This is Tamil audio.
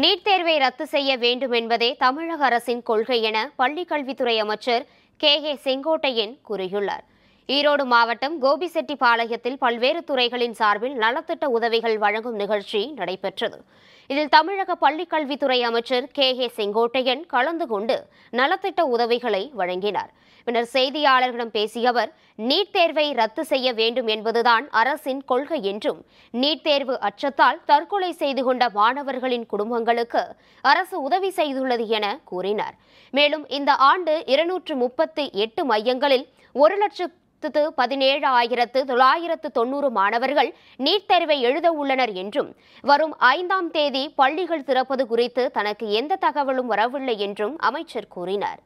நீட் தேர்வை ரத்து செய்ய வேண்டும் என்பதே தமிழக அரசின் கொள்கை என பள்ளிக்கல்வித்துறை அமைச்சர் கே கே செங்கோட்டையன் கூறியுள்ளார் ஈரோடு மாவட்டம் பாளையத்தில் பல்வேறு துறைகளின் சார்பில் நலத்திட்ட உதவிகள் வழங்கும் நிகழ்ச்சி நடைபெற்றது இதில் தமிழக பள்ளிக்கல்வித்துறை அமைச்சர் கே ஏ செங்கோட்டையன் கலந்து கொண்டு நலத்திட்ட உதவிகளை வழங்கினார் பின்னர் செய்தியாளர்களிடம் பேசிய அவர் நீட் தேர்வை ரத்து செய்ய வேண்டும் என்பதுதான் அரசின் கொள்கை என்றும் நீட் தேர்வு அச்சத்தால் தற்கொலை செய்து கொண்ட மாணவர்களின் குடும்பங்களுக்கு அரசு உதவி செய்துள்ளது என கூறினார் மேலும் இந்த ஆண்டு இருநூற்று முப்பத்தி எட்டு மையங்களில் ஒரு லட்சம் லட்சத்து பதினேழு ஆயிரத்து தொள்ளாயிரத்து தொன்னூறு மாணவர்கள் நீட் தேர்வை எழுத உள்ளனர் என்றும் வரும் ஐந்தாம் தேதி பள்ளிகள் திறப்பது குறித்து தனக்கு எந்த தகவலும் வரவில்லை என்றும் அமைச்சர் கூறினார்